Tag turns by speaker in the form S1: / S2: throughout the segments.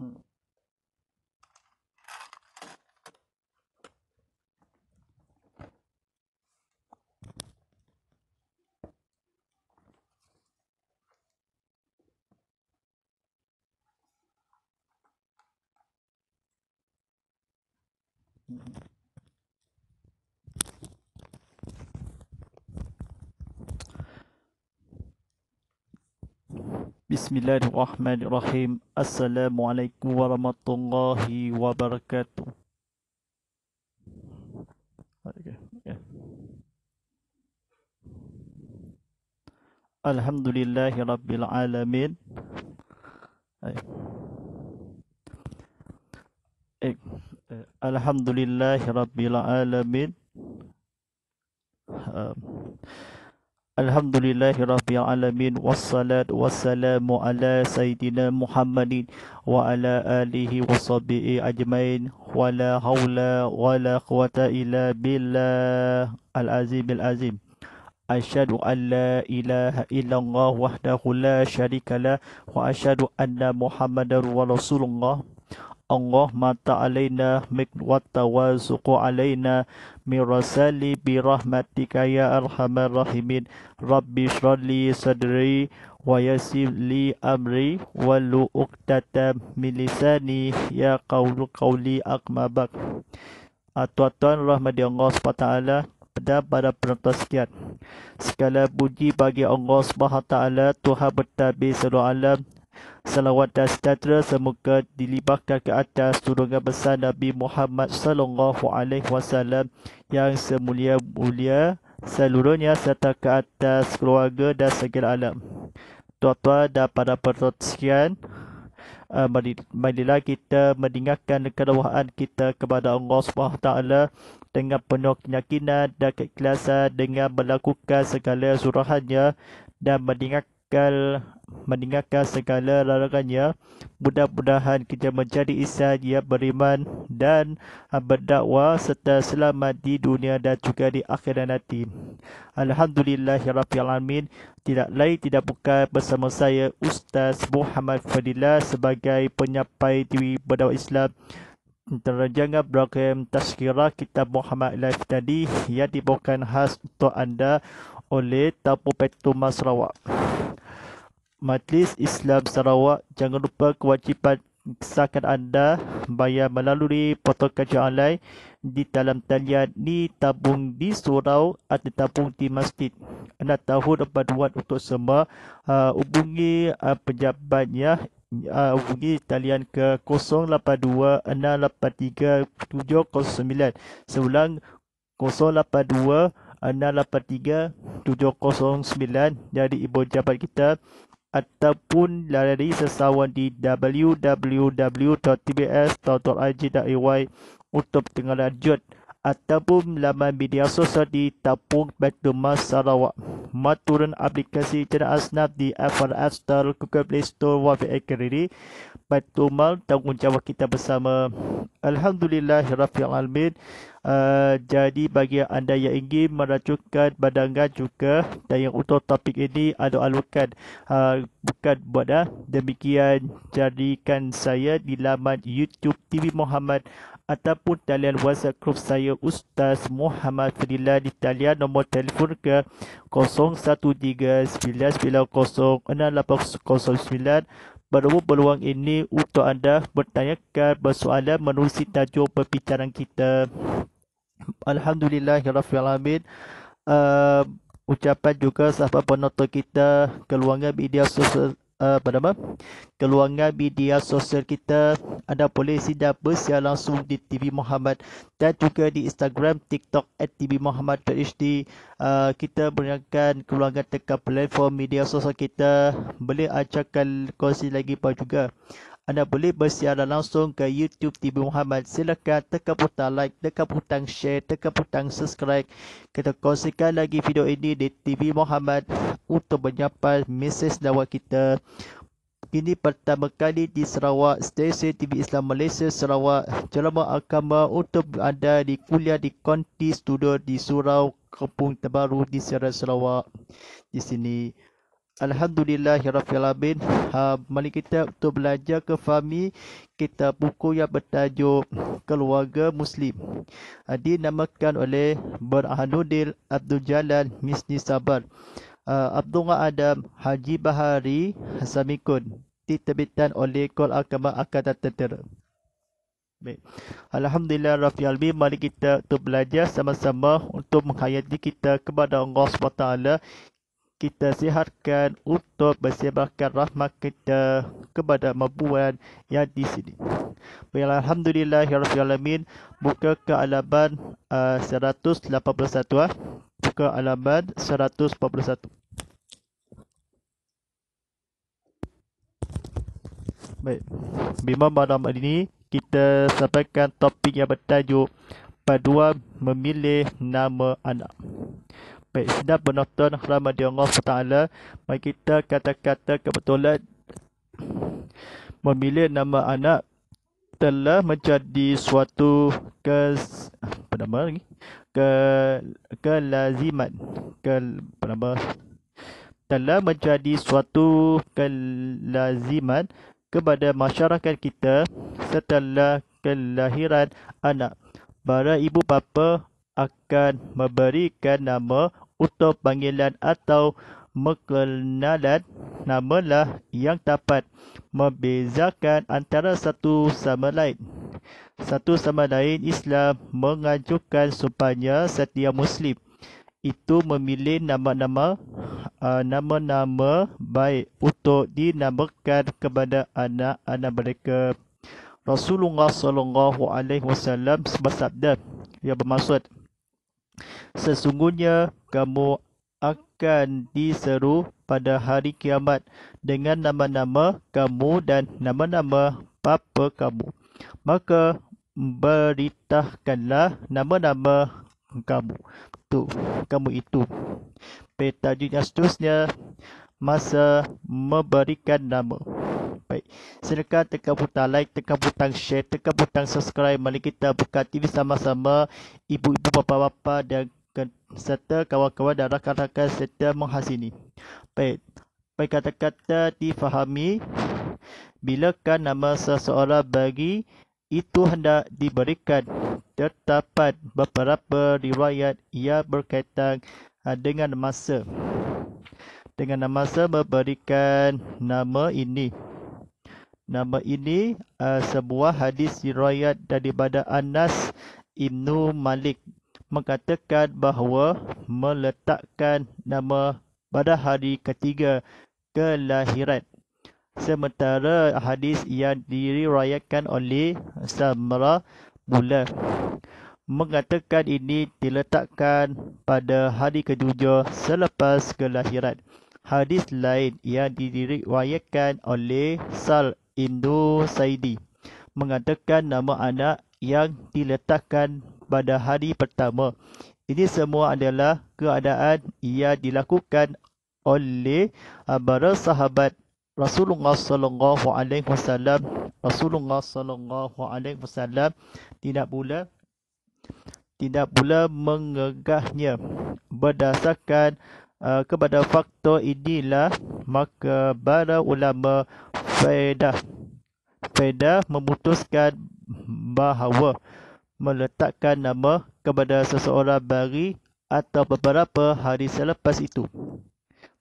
S1: Hmm. Mm-hmm. Bismillahirrahmanirrahim. Assalamualaikum warahmatullahi wabarakatuh. Okay. Yeah. Alhamdulillahi Rabbil Alamin eh, eh, Alhamdulillahi Rabbil Alamin uh. Alhamdulillahi Rabbil Alamin Wassalatu wassalamu ala Sayyidina Muhammadin Wa ala alihi wa sabi'i ajmain Wa la hawla wa la quwata illa billah Al-Azim Al-Azim Ashadu an la ilaha illallah wahdahu la sharika la Wa ashadu anna Muhammadar wa Rasulullah الله مات علينا مك والتوازق علينا من رسالي برحمتك يا أرحم الراحمين رب اشرح لي صدري ويسر لي أمري ولو أكتت من لساني يا قول قولي أقم بك Tuan-tuan rahmati Allah SWT dan para penonton sekian. Segala puji bagi Allah SWT, Tuhan bertabi seluruh alam Salawat dan sejahtera semoga dilibatkan ke atas turunkan pesan Nabi Muhammad sallallahu alaihi wasallam yang semulia-mulia seluruhnya serta ke atas keluarga dan segala alam. Tuan-tuan dan para penonton sekian, uh, eh, marilah kita mendengarkan kerawahan kita kepada Allah SWT dengan penuh keyakinan dan keikhlasan dengan melakukan segala surahannya dan mendengarkan meninggalkan meninggalkan segala larangannya mudah-mudahan kita menjadi insan yang beriman dan berdakwah serta selamat di dunia dan juga di akhirat nanti Alhamdulillah ya Alhamdulillahirrahmanirrahim tidak lain tidak bukan bersama saya Ustaz Muhammad Fadilah sebagai penyampai TV berdakwah Islam terjangan program Tazkirah Kitab Muhammad Live tadi yang dibawakan khas untuk anda oleh Tapu Petumah Sarawak. Majlis Islam Sarawak, jangan lupa kewajipan zakat anda bayar melalui potong kaca alai di dalam talian ni tabung di surau atau tabung di masjid. Anda tahu dapat buat untuk semua uh, hubungi uh, pejabat ya uh, hubungi talian ke 0826837009. Seulang 082 683 709 dari ibu jabat kita ataupun dari sesawan di www.tbs.org.ay untuk tengah lanjut ataupun laman media sosial di Tapung Petumah Sarawak. Maturan aplikasi Cina Asnaf di Apple App Store, Google Play Store, Wafi Akhiri. Petumah tanggungjawab kita bersama. Alhamdulillah, Rafiq Almin. Uh, ah, jadi bagi anda yang ingin meracukan badangan juga dan yang untuk topik ini ada alukan uh, ah, bukan buat uh, demikian jadikan saya di laman YouTube TV Muhammad ataupun talian WhatsApp grup saya Ustaz Muhammad Fadilah di talian nombor telefon ke 0139906809 Berhubung peluang ini untuk anda bertanyakan bersoalan menerusi tajuk perbicaraan kita. Alhamdulillah, Ya Rabbi Alamin. Uh, ucapan juga sahabat penonton kita keluarga media sosial Eh, apa keluangan media sosial kita anda boleh sida bersia langsung di TV Muhammad dan juga di Instagram TikTok at TV Muhammad HD uh, eh, kita berikan keluangan dekat platform media sosial kita boleh acakan kongsi lagi pun juga anda boleh bersiaran langsung ke YouTube TV Muhammad. Silakan tekan butang like, tekan butang share, tekan butang subscribe. Kita kongsikan lagi video ini di TV Muhammad untuk menyapa mesej dakwah kita. Ini pertama kali di Sarawak, Stesen TV Islam Malaysia Sarawak, Jelama Agama untuk ada di kuliah di Konti Studio di Surau kampung Terbaru di Sarawak. Di sini, Alhamdulillah Rabbil Alamin ha, Mari kita untuk belajar ke Fahmi Kita buku yang bertajuk Keluarga Muslim ha, Dinamakan oleh Burhanuddin Abdul Jalal Misni Sabar ha, Abdul Adam Haji Bahari Hasamikun Diterbitkan oleh Kol Akama Akadat Tentera Baik. Alhamdulillah Rafi Albi Mari kita untuk belajar sama-sama Untuk menghayati kita kepada Allah SWT kita sihatkan untuk bersebarkan rahmat kita kepada mabuan yang di sini. Baiklah, Alhamdulillah, Ya Rabbi Alamin. Buka ke alaman uh, 181. Ha? Uh. Buka alaman 181. Baik. Bima pada malam ini kita sampaikan topik yang bertajuk Paduan Memilih Nama Anak sampai sedap menonton rahmat di Allah SWT Mari kita kata-kata kebetulan Memilih nama anak telah menjadi suatu ke... apa nama lagi? ke kelaziman ke apa nama telah menjadi suatu kelaziman kepada masyarakat kita setelah kelahiran anak para ibu bapa akan memberikan nama untuk panggilan atau mengenalan namalah yang dapat membezakan antara satu sama lain. Satu sama lain Islam mengajukan supaya setiap Muslim itu memilih nama-nama uh, nama-nama baik untuk dinamakan kepada anak-anak mereka. Rasulullah sallallahu alaihi wasallam bersabda yang bermaksud Sesungguhnya kamu akan diseru pada hari kiamat dengan nama-nama kamu dan nama-nama bapa kamu. Maka beritahkanlah nama-nama kamu. Tu, kamu itu. Petajunya seterusnya, masa memberikan nama. Baik. Silakan tekan butang like, tekan butang share, tekan butang subscribe. Mari kita buka TV sama-sama. Ibu-ibu, bapa-bapa dan serta kawan-kawan dan rakan-rakan serta menghasini. Baik. Baik kata-kata difahami. Bilakan nama seseorang bagi itu hendak diberikan. Terdapat beberapa riwayat ia berkaitan ah, dengan masa dengan nama saya memberikan nama ini. Nama ini uh, sebuah hadis riwayat daripada Anas Ibnu Malik mengatakan bahawa meletakkan nama pada hari ketiga kelahiran. Sementara hadis yang diriwayatkan oleh Samra Mula mengatakan ini diletakkan pada hari ketujuh selepas kelahiran hadis lain yang diriwayatkan oleh Sal Indo Saidi mengatakan nama anak yang diletakkan pada hari pertama. Ini semua adalah keadaan ia dilakukan oleh uh, para sahabat Rasulullah sallallahu alaihi wasallam. Rasulullah sallallahu alaihi wasallam tidak pula tidak pula mengegahnya berdasarkan Eh, kepada faktor inilah maka para ulama faedah faedah memutuskan bahawa meletakkan nama kepada seseorang bari atau beberapa hari selepas itu.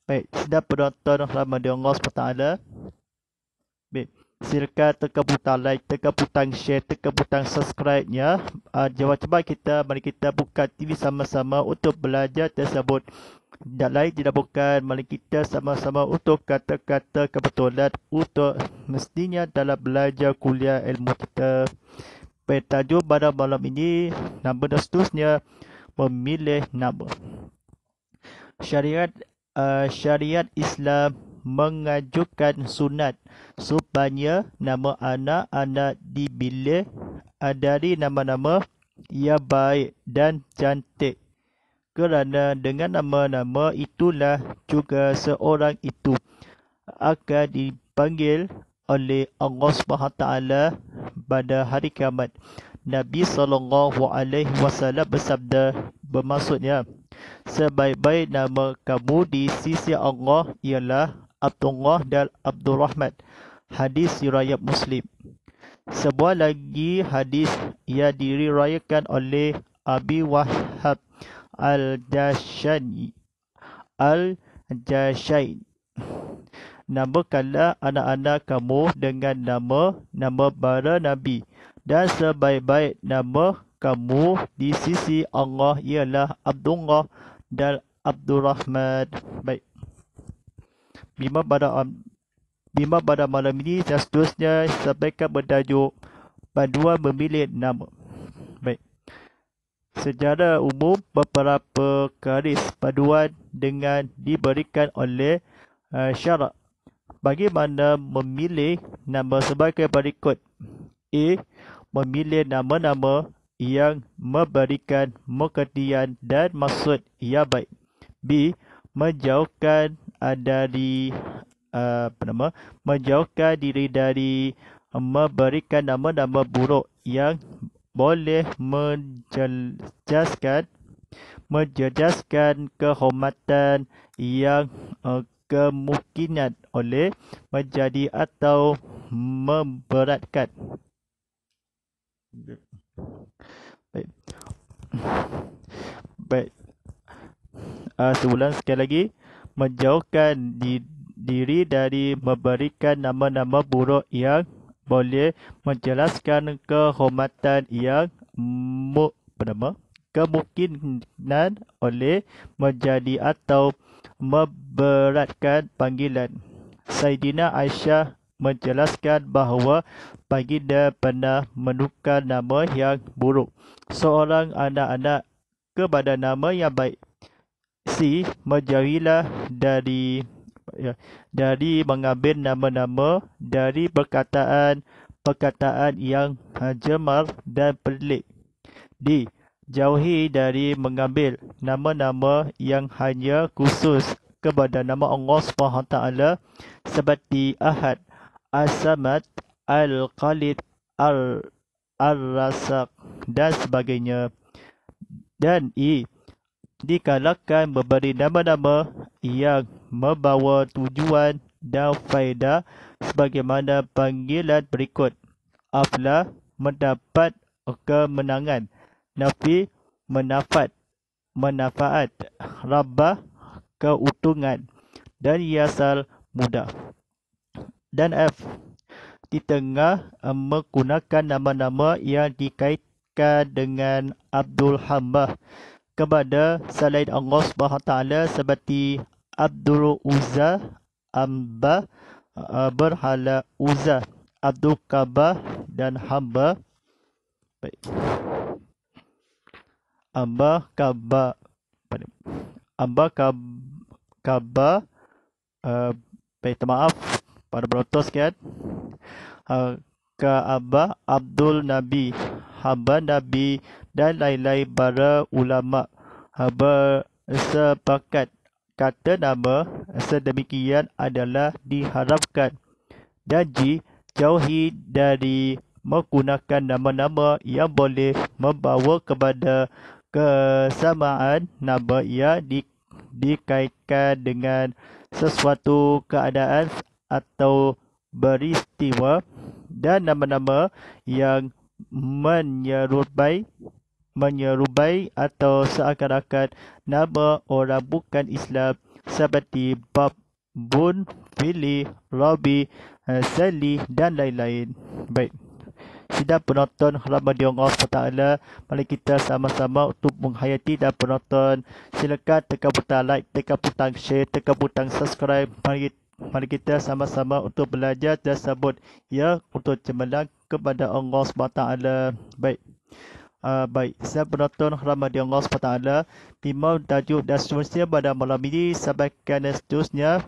S1: Baik, sudah penonton ramai di Allah SWT. Baik, silakan tekan butang like, tekan butang share, tekan butang subscribe ya. Uh, ah, Jawab cepat kita, mari kita buka TV sama-sama untuk belajar tersebut. Dan lain dilaporkan mari kita sama-sama utuh kata-kata kebetulan utuh mestinya dalam belajar kuliah ilmu kita. Pertajuk pada malam ini, nama dan seterusnya, memilih nama. Syariat uh, syariat Islam mengajukan sunat supaya nama anak-anak dibilih dari nama-nama yang baik dan cantik kerana dengan nama-nama itulah juga seorang itu akan dipanggil oleh Allah Subhanahu taala pada hari kiamat. Nabi sallallahu alaihi wasallam bersabda bermaksudnya sebaik-baik nama kamu di sisi Allah ialah Abdullah dan Abdul Rahman. Hadis riwayat Muslim. Sebuah lagi hadis yang diriwayatkan oleh Abi Wahab Al-Jashani Al-Jashain Namakanlah anak-anak kamu dengan nama nama para Nabi dan sebaik-baik nama kamu di sisi Allah ialah Abdullah dan Abdul Rahman. Baik. Bima pada bima pada malam ini saya seterusnya sampaikan bertajuk panduan memilih nama. Secara umum, beberapa garis paduan dengan diberikan oleh uh, syarak. Bagaimana memilih nama sebagai berikut? A. Memilih nama-nama yang memberikan mengertian dan maksud yang baik. B. Menjauhkan dari uh, apa nama? Menjauhkan diri dari memberikan nama-nama buruk yang boleh menjejaskan menjejaskan kehormatan yang uh, kemungkinan oleh menjadi atau memberatkan baik baik uh, sebulan sekali lagi menjauhkan di, diri dari memberikan nama-nama buruk yang boleh menjelaskan kehormatan yang mu, bernama kemungkinan oleh menjadi atau memberatkan panggilan. Saidina Aisyah menjelaskan bahawa baginda pernah menukar nama yang buruk. Seorang anak-anak kepada nama yang baik. Si menjauhilah dari ya dari mengambil nama-nama dari perkataan-perkataan yang jemar dan pelik. D. Jauhi dari mengambil nama-nama yang hanya khusus kepada nama Allah taala seperti Ahad, Asamat, Al-Qalid, Al-Rasak dan sebagainya. Dan E dikalahkan memberi nama-nama yang membawa tujuan dan faedah sebagaimana panggilan berikut. Afla mendapat kemenangan. Nafi menafat. Manfaat. Rabbah keuntungan. Dan Yasal mudah. Dan F. Di tengah menggunakan nama-nama yang dikaitkan dengan Abdul Hamah kepada selain Allah Subhanahu taala seperti Abdul Uzza Amba uh, Berhala Uzza Abdul Kabah dan hamba baik Amba Kaba Amba Kab Kaba uh, maaf pada berotos kan uh, Abdul Nabi hamba Nabi dan lain-lain para ulama bersepakat kata nama sedemikian adalah diharapkan dan jauhi dari menggunakan nama-nama yang boleh membawa kepada kesamaan nama yang di, dikaitkan dengan sesuatu keadaan atau beristiwa dan nama-nama yang menyerupai menyerubai atau seakan-akan nama orang bukan Islam seperti Bab Bun, Fili, Robi, eh, Sally dan lain-lain. Baik. Sidang penonton Rahmat Dion Allah Ta'ala Mari kita sama-sama untuk menghayati dan penonton Silakan tekan butang like, tekan butang share, tekan butang subscribe Mari, mari kita sama-sama untuk belajar dan sebut Ya untuk cemerlang kepada Allah SWT Baik Uh, baik, saya penonton rahmat Allah SWT Imam tajuk dan seterusnya pada malam ini Sampaikan dan seterusnya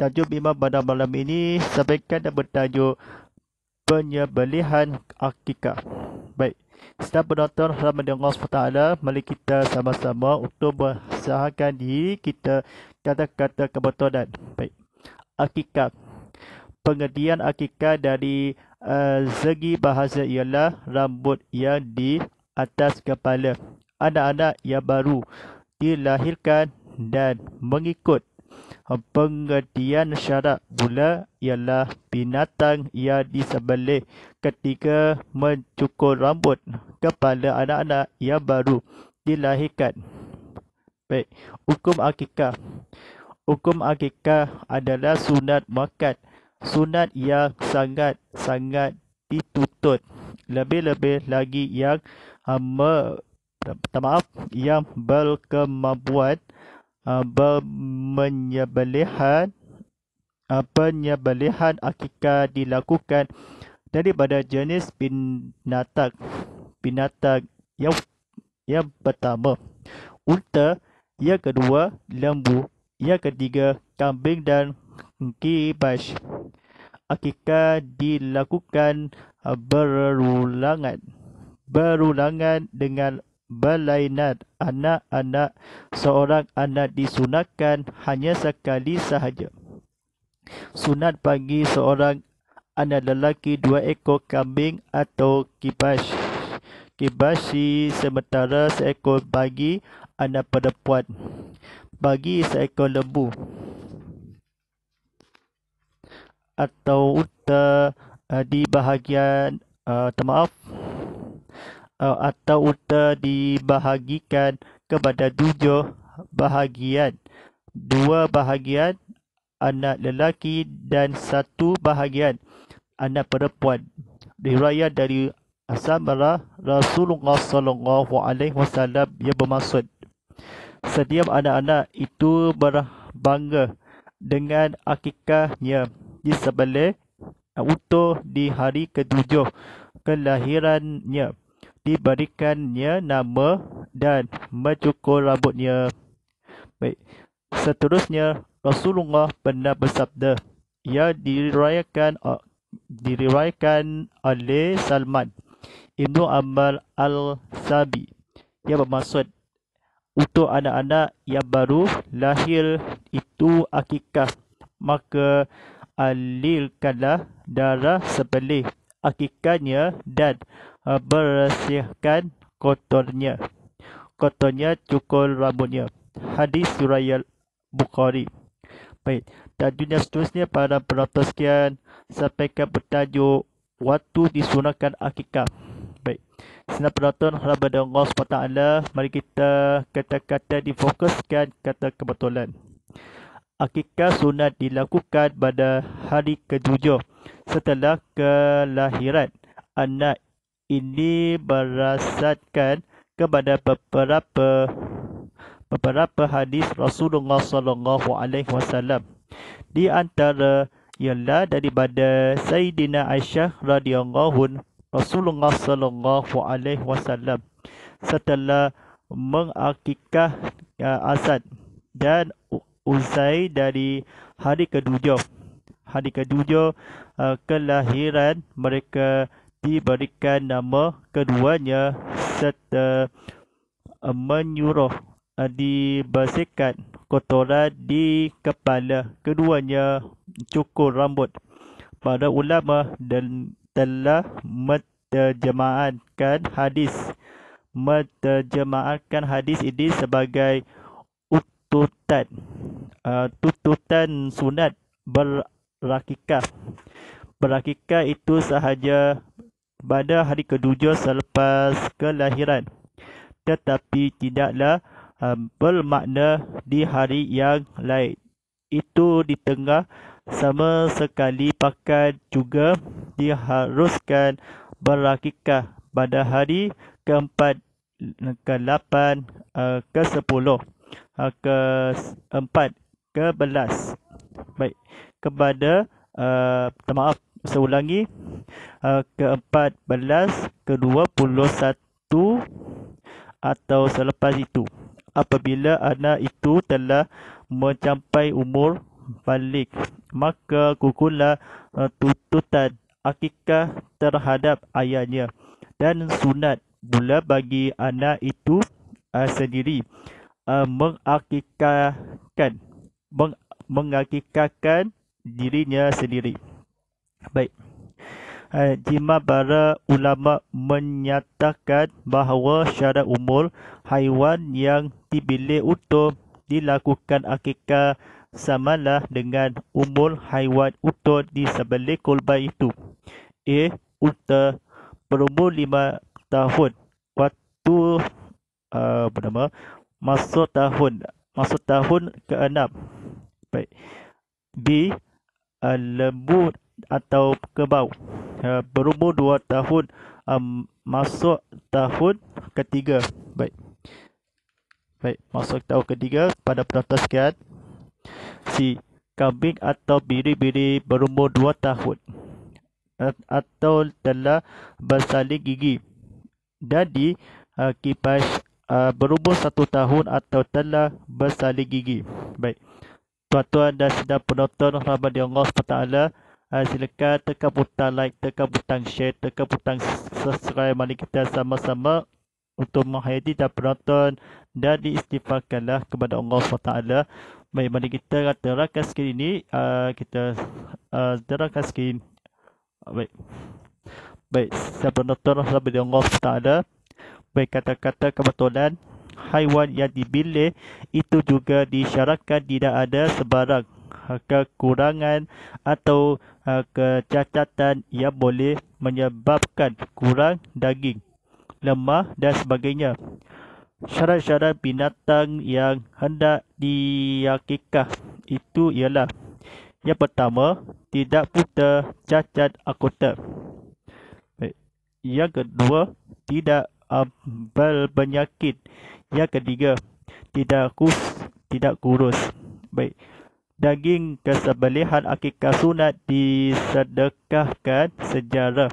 S1: Tajuk imam pada malam ini Sampaikan dan bertajuk Penyebelihan Akikah Baik, saya penonton rahmat Allah SWT Mari kita sama-sama untuk bersahakan diri kita Kata-kata kebetulan Baik, Akikah Pengertian Akikah dari Eh, segi bahasa ialah rambut yang di atas kepala. Anak-anak yang baru dilahirkan dan mengikut pengertian syarat pula ialah binatang yang disebelih ketika mencukur rambut kepala anak-anak yang baru dilahirkan. Baik, hukum akikah. Hukum akikah adalah sunat makat sunat yang sangat sangat ditutut lebih-lebih lagi yang hamba uh, maaf yang berkemampuan uh, ah, menyebelihan apa ah, nyebelihan akikah dilakukan daripada jenis binatang binatang yang yang pertama unta yang kedua lembu yang ketiga kambing dan kibas. Akikah dilakukan berulangan. Berulangan dengan berlainan. Anak-anak seorang anak disunatkan hanya sekali sahaja. Sunat bagi seorang anak lelaki dua ekor kambing atau kibas. Kibasi sementara seekor bagi anak perempuan. Bagi seekor lembu atau uta uh, eh, di bahagian uh, eh, termaaf uh, eh, atau uta dibahagikan kepada tujuh bahagian dua bahagian anak lelaki dan satu bahagian anak perempuan riwayat dari Asamara Rasulullah sallallahu alaihi wasallam Ia bermaksud setiap anak-anak itu berbangga dengan akikahnya di sebelah eh, utuh di hari ketujuh kelahirannya. Diberikannya nama dan mencukur rambutnya. Baik. Seterusnya, Rasulullah pernah bersabda. Ia dirayakan, uh, eh, oleh Salman. Ibnu Ammar Al-Sabi. Ia bermaksud Uto anak-anak yang baru lahir itu akikah maka Alil alirkanlah darah sebelih akikannya dan uh, bersihkan kotornya. Kotornya cukur rambutnya. Hadis Surah Bukhari. Baik. Tajuk yang seterusnya pada berapa sekian sampaikan bertajuk waktu disunahkan akikah. Baik. Sina penonton harap pada Allah SWT. Mari kita kata-kata difokuskan kata kebetulan akikah sunat dilakukan pada hari ketujuh setelah kelahiran anak ini berasaskan kepada beberapa beberapa hadis Rasulullah sallallahu alaihi wasallam di antara ialah daripada Sayyidina Aisyah radhiyallahu Rasulullah sallallahu alaihi wasallam setelah mengakikah uh, asad dan usai dari hari ketujuh. Hari ketujuh uh, kelahiran mereka diberikan nama keduanya serta uh, menyuruh uh, dibersihkan kotoran di kepala keduanya cukur rambut. Para ulama dan telah menterjemahkan hadis menterjemahkan hadis ini sebagai tuntutan uh, tuntutan sunat berakikah berakikah itu sahaja pada hari ketujuh selepas kelahiran tetapi tidaklah uh, bermakna di hari yang lain itu di tengah sama sekali pakat juga diharuskan berakikah pada hari keempat ke-8 uh, ke-10 Ah, ke empat ke belas. Baik kepada uh, maaf saya ulangi uh, ah, ke empat belas ke dua puluh satu atau selepas itu apabila anak itu telah mencapai umur balik maka kukulah uh, tututan akikah terhadap ayahnya dan sunat bula bagi anak itu uh, sendiri uh, ah, mengakikakan meng, mengakikahkan dirinya sendiri. Baik. Uh, ah, jima para ulama menyatakan bahawa syarat umur haiwan yang dibilik utuh dilakukan akikah samalah dengan umur haiwan utuh di sebelah kolba itu. A. Unta perumur lima tahun. Waktu uh, bernama masuk tahun masuk tahun ke-6 baik B uh, lembu atau kebau uh, eh, berumur dua tahun masuk tahun ketiga baik baik masuk tahun ketiga pada peratus sekian C kambing atau biri-biri berumur dua tahun atau telah bersalin gigi dan eh, kipas uh, berubah satu tahun atau telah bersalin gigi. Baik. Tuan-tuan dan sidang penonton rahmat di Allah SWT. Uh, ah, silakan tekan butang like, tekan butang share, tekan butang subscribe. Mari kita sama-sama untuk menghayati dan penonton dan diistifakanlah kepada Allah SWT. Baik, mari kita terangkan skrin ini. Uh, kita uh, terangkan skrin. Baik. Baik, siapa penonton rahmat di Allah SWT berkata-kata kebetulan haiwan yang dibilih itu juga disyarakat tidak ada sebarang ha, kekurangan atau uh, kecacatan yang boleh menyebabkan kurang daging, lemah dan sebagainya. Syarat-syarat binatang yang hendak diakikah itu ialah yang pertama, tidak putar cacat akuta. Yang kedua, tidak abal penyakit. Yang ketiga, tidak kus, tidak kurus. Baik. Daging kesebelihan akikah sunat disedekahkan sejarah.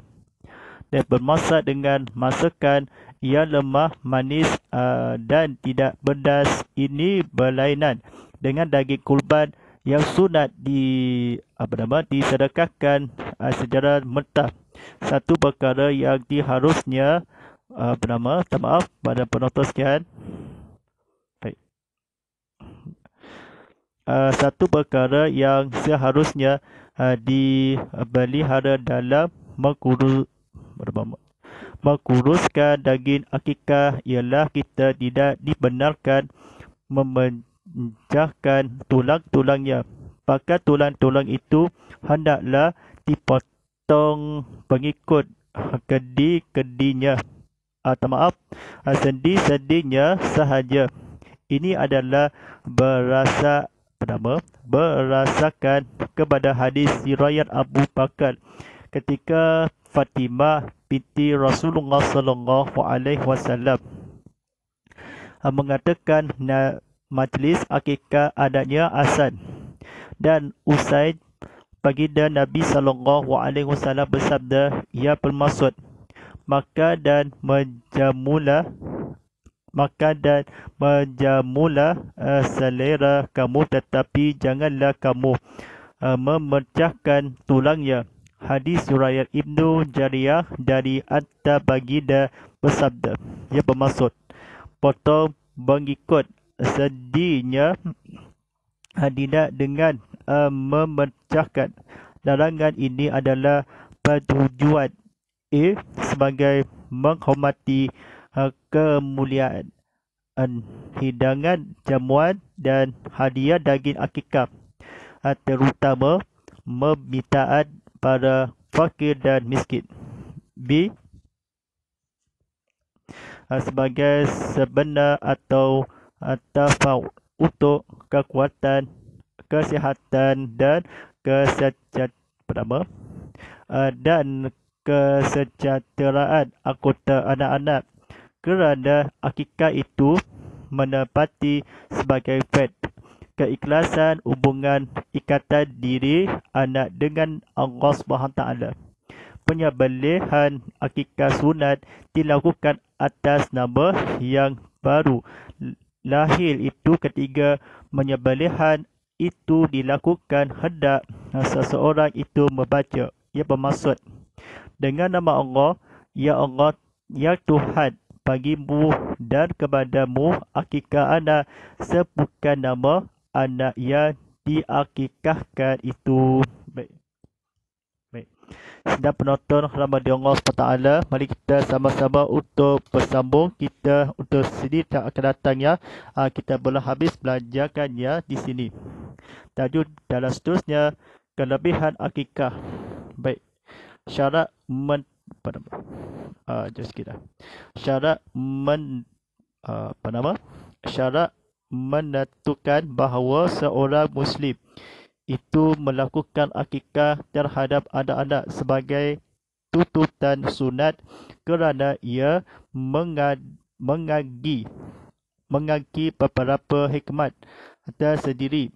S1: Dan bermaksud dengan masakan ia lemah, manis uh, dan tidak berdas ini berlainan dengan daging kurban yang sunat di apa nama disedekahkan uh, eh, secara mentah satu perkara yang diharusnya uh, bernama Minta maaf pada penonton sekian Baik uh, Satu perkara yang seharusnya uh, ah, dipelihara dalam mengurus, menguruskan daging akikah ialah kita tidak dibenarkan memecahkan tulang-tulangnya Pakai tulang-tulang itu hendaklah dipotong pengikut kedi-kedinya atau ah, maaf ah, sendi sendinya sahaja ini adalah berasa pertama berasakan kepada hadis riwayat Abu Bakar ketika Fatimah binti Rasulullah sallallahu alaihi wasallam ah, mengatakan majlis akikah adanya asan dan usai pagi baginda Nabi sallallahu alaihi wasallam bersabda ia ya bermaksud maka dan menjamula maka dan menjamula uh, selera kamu tetapi janganlah kamu uh, memecahkan tulangnya hadis riwayat ibnu jariyah dari atta bagida bersabda ia bermaksud potong mengikut sedihnya Hadina eh, dengan uh, memecahkan larangan ini adalah pertujuan A sebagai menghormati uh, kemuliaan uh, hidangan jamuan dan hadiah daging akikah uh, terutama memintaan para fakir dan miskin B uh, sebagai sebenar atau atafau uh, untuk kekuatan kesihatan dan kesejahteraan pertama uh, dan kesejahteraan anggota anak-anak kerana akikah itu mendapati sebagai fad keikhlasan hubungan ikatan diri anak dengan Allah SWT. Penyebelihan akikah sunat dilakukan atas nama yang baru lahir itu ketiga penyebelihan itu dilakukan hendak seseorang itu membaca. Ia bermaksud dengan nama Allah, Ya Allah, Ya Tuhan, bagimu dan kepadamu akikah anak sebukan nama anak yang diakikahkan itu. Baik. Baik. Sedang penonton Ramadhan Allah SWT, mari kita sama-sama untuk bersambung kita untuk sini tak akan datang ya. Ah, kita boleh habis belajarkan ya di sini. Tajuk dalam seterusnya, kelebihan akikah. Baik. Syarat men pada uh, just sikit dah. Syarat men uh, apa nama? Syarat menentukan bahawa seorang muslim itu melakukan akikah terhadap adat-adat sebagai tututan sunat kerana ia mengad, mengagi mengagi beberapa hikmat atas sendiri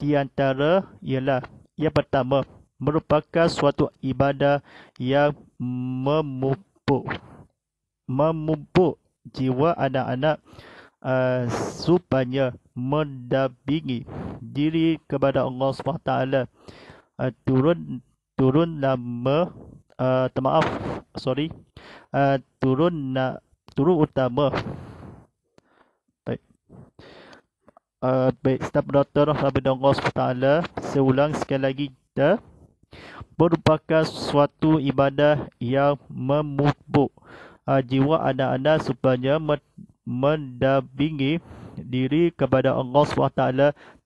S1: di antara ialah yang pertama merupakan suatu ibadah yang memupuk memupuk jiwa anak-anak uh, supaya mendampingi diri kepada Allah SWT uh, eh, turun turun nama uh, eh, termaaf sorry uh, turun na, turun utama baik uh, baik setiap doktor Rabbi Dongos Allah saya ulang sekali lagi dah merupakan suatu ibadah yang memupuk uh, jiwa anda-anda supaya mendampingi diri kepada Allah SWT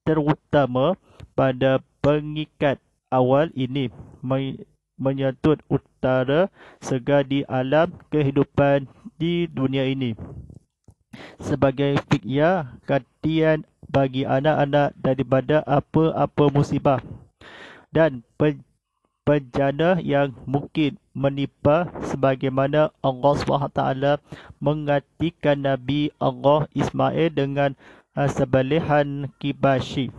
S1: terutama pada pengikat awal ini menyatut utara segar di alam kehidupan di dunia ini. Sebagai fikir katian bagi anak-anak daripada apa-apa musibah dan bencana yang mungkin menimpa sebagaimana Allah SWT menggantikan Nabi Allah Ismail dengan uh, sebelihan kibashi.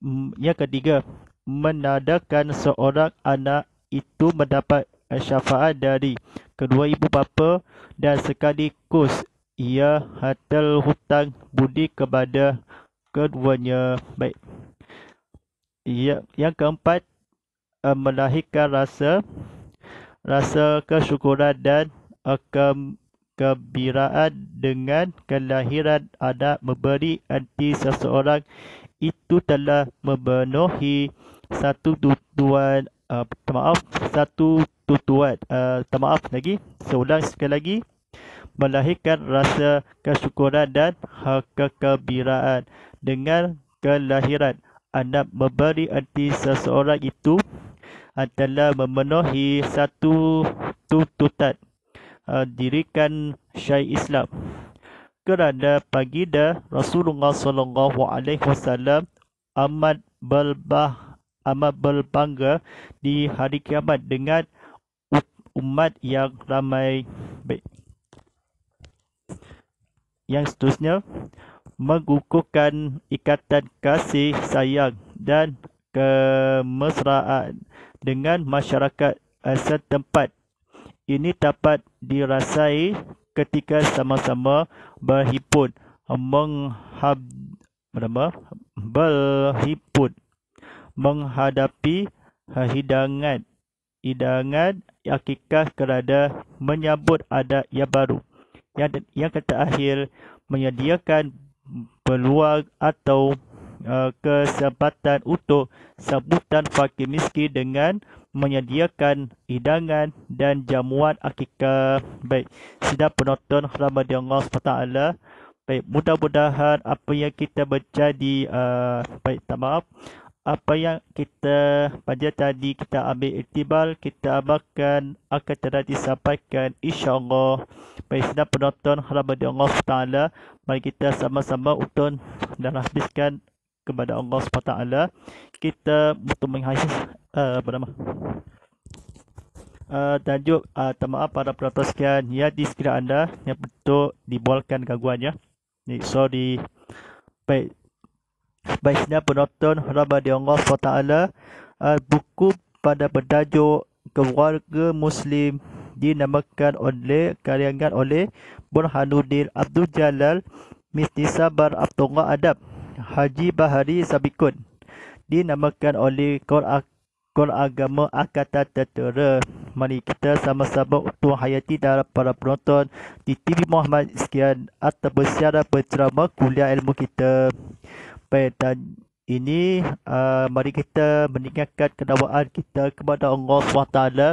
S1: Hmm, yang ketiga, menadakan seorang anak itu mendapat uh, syafaat dari kedua ibu bapa dan sekali kos ia hatal hutang budi kepada keduanya. Baik. Ya, yang keempat, uh, melahirkan rasa rasa kesyukuran dan uh, ke, kebiraan dengan kelahiran adat memberi anti seseorang itu telah memenuhi satu tuduhan uh, eh, maaf satu tuduhan uh, maaf lagi seulang sekali lagi melahirkan rasa kesyukuran dan hak kebiraan dengan kelahiran anda memberi anti seseorang itu adalah memenuhi satu tuntutan uh, dirikan syai Islam. Kerana pagi dah Rasulullah sallallahu alaihi wasallam amat berbah amat berbangga di hari kiamat dengan um, umat yang ramai baik. Yang seterusnya mengukuhkan ikatan kasih sayang dan kemesraan dengan masyarakat tempat Ini dapat dirasai ketika sama-sama berhimpun menghab apa berhimpun menghadapi hidangan hidangan akikah kerana menyambut adat yang baru yang yang kata akhir menyediakan peluang atau uh, kesempatan untuk sambutan fakir miskin dengan menyediakan hidangan dan jamuan akikah. Baik, sidang penonton Ramadhan Allah SWT. Baik, mudah-mudahan apa yang kita baca di, uh, eh, baik, tak maaf. Apa yang kita baca tadi, kita ambil iktibar, kita amalkan akan telah disampaikan insyaAllah. Baik, sidang penonton Ramadhan Allah SWT. Mari kita sama-sama untuk dan habiskan kepada Allah SWT kita butuh menghayat uh, eh, apa nama uh, tajuk uh, eh, termaaf para peratus sekian ya di sekiranya anda yang betul dibolehkan gangguannya ni sorry baik baiknya penonton harap di Allah SWT uh, buku pada bertajuk keluarga muslim dinamakan oleh karyangan oleh Burhanuddin Abdul Jalal Mistisabar Abdullah Adab Haji Bahari Sabikun dinamakan oleh Kor, Kor Agama Akatan Tentera. Mari kita sama-sama untuk hayati dalam para penonton di TV Muhammad sekian atau bersiara berceramah kuliah ilmu kita. Pada ini uh, mari kita meningkatkan kedawaan kita kepada Allah SWT. Terima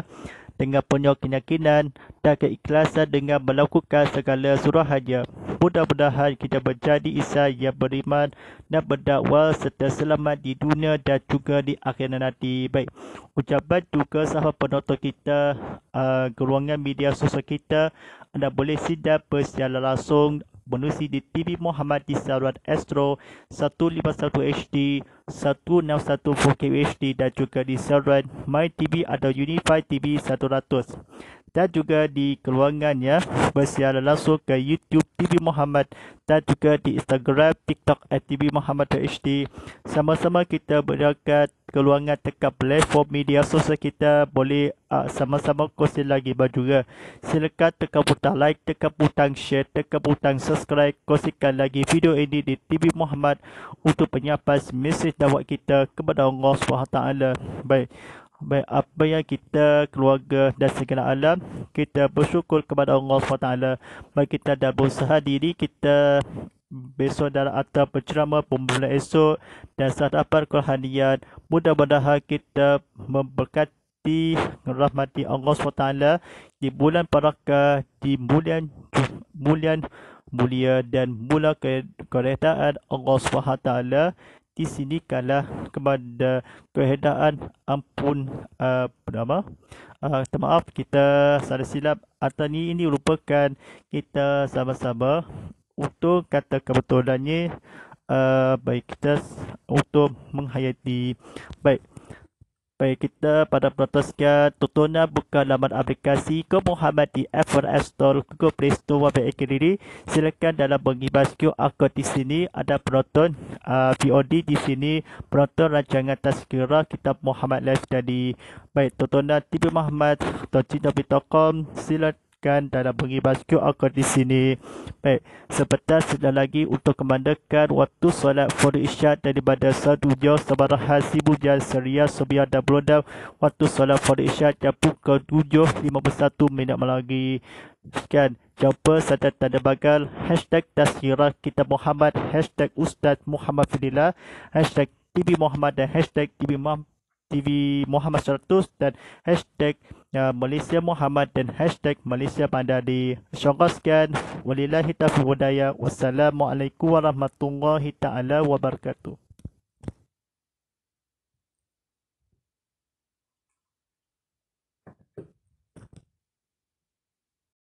S1: dengan penuh keyakinan dan keikhlasan dengan melakukan segala surah suruhannya. Mudah-mudahan kita menjadi Isa yang beriman dan berdakwah serta selamat di dunia dan juga di akhirat nanti. Baik, ucapan juga sahabat penonton kita, uh, geruangan media sosial kita, anda boleh sidap bersiaran langsung menerusi di TV Muhammad di saluran Astro 151 HD, 161 4K HD dan juga di saluran My TV atau Unified TV 100 dan juga di keluangannya bersiaran langsung ke YouTube TV Muhammad dan juga di Instagram TikTok at TV Muhammad HD sama-sama kita berdekat keluangan dekat platform media sosial kita boleh uh, sama-sama kongsi lagi juga silakan tekan butang like tekan butang share tekan butang subscribe kongsikan lagi video ini di TV Muhammad untuk penyampas mesej dakwah kita kepada Allah SWT baik Baik apa yang kita keluarga dan segala alam kita bersyukur kepada Allah SWT Baik kita dah berusaha diri kita besok dalam atas pencerama pembelian esok dan saat dapat kerohanian mudah-mudahan kita memberkati rahmati Allah SWT di bulan paraka di bulan bulan mulia dan mula keretaan Allah SWT di sini kalah kepada keadaan ampun uh, apa uh, nama uh, termaaf kita salah silap atau ni ini merupakan kita sama-sama untuk kata kebetulannya uh, baik kita untuk menghayati baik Baik kita pada peratuskan tontonan buka laman aplikasi ke Muhammad di Apple App Store, Google Play Store dan Apple Store. Silakan dalam bagi Q aku di sini ada proton, uh, VOD di sini penonton rancangan tazkirah kitab Muhammad Live dari baik tontonan tipe Muhammad atau cinta.com silakan kan dalam pengibas QR code di sini. Baik, sebentar sekali lagi untuk kemandakan waktu solat Fardu Isyak daripada satu jam sebarang hasil bujian seria sebiar dan berundang waktu solat Fardu Isyak dan pukul 7.51 minit lagi. Sekian, jumpa serta tanda bagal hashtag tasirah kita Muhammad hashtag Ustaz Muhammad Fidila hashtag TV Muhammad dan hashtag TV Muhammad TV Muhammad 100 dan hashtag uh, Malaysia Muhammad dan hashtag Malaysia Pandar di syongkaskan walillahi taufiq wassalamualaikum warahmatullahi ta'ala wabarakatuh